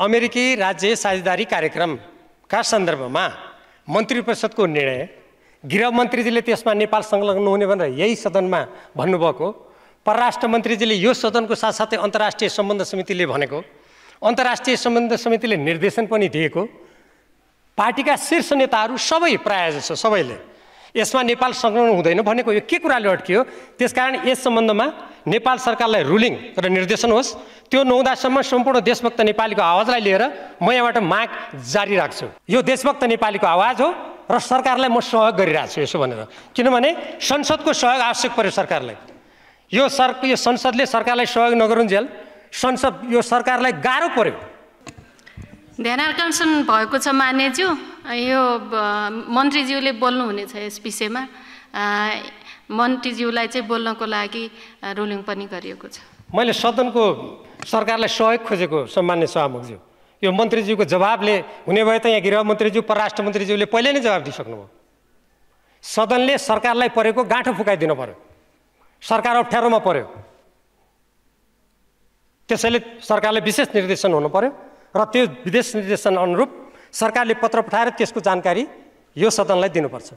अमेरिकी राज्य साझेदारी कार्यक्रमका सन्दर्भमा मन्त्री परिषदको निर्णय गृह गृहमन्त्रीजीले त्यसमा नेपाल संलग्न हुने भनेर यही सदनमा भन्नुभएको परराष्ट्र मन्त्रीजीले यो सदनको साथसाथै अन्तर्राष्ट्रिय सम्बन्ध समितिले भनेको अन्तर्राष्ट्रिय सम्बन्ध समितिले निर्देशन पनि दिएको पार्टीका शीर्ष नेताहरू सबै प्रायः जसो सबैले यसमा नेपाल संलग्न हुँदैन भनेको यो के कुराले अड्कियो त्यसकारण यस सम्बन्धमा नेपाल सरकारलाई रुलिङ र निर्देशन होस् त्यो नहुँदासम्म सम्पूर्ण देशभक्त नेपालीको आवाजलाई लिएर म यहाँबाट माग जारी राख्छु यो देशभक्त नेपालीको आवाज हो र सरकारलाई म सहयोग गरिरहेको छु यसो भनेर किनभने संसदको सहयोग आवश्यक पर्यो सरकारलाई यो सर यो संसदले सरकारलाई सहयोग नगरुन्जेल संसद यो सरकारलाई गाह्रो पर्यो आकर्षण भएको छ मान्यज्यू यो मन्त्रीज्यूले बोल्नुहुनेछ यस विषयमा मन्त्रीज्यूलाई चाहिँ बोल्नको लागि रुलिङ पनि गरिएको छ मैले सदनको सरकारलाई सहयोग खोजेको सम्मान्य सभामुखज्यू यो मन्त्रीज्यूको जवाबले हुने भए त यहाँ गृह गृहमन्त्रीज्यू परराष्ट्र मन्त्रीज्यूले पहिले नै जवाब दिइसक्नुभयो सदनले सरकारलाई परेको गाँठो फुकाइदिनु पऱ्यो सरकार अप्ठ्यारोमा पऱ्यो त्यसैले सरकारले विशेष निर्देशन हुनु पऱ्यो र त्यो विदेश निर्देशन अनुरूप सरकारले पत्र पठाएर त्यसको जानकारी यो सदनलाई दिनुपर्छ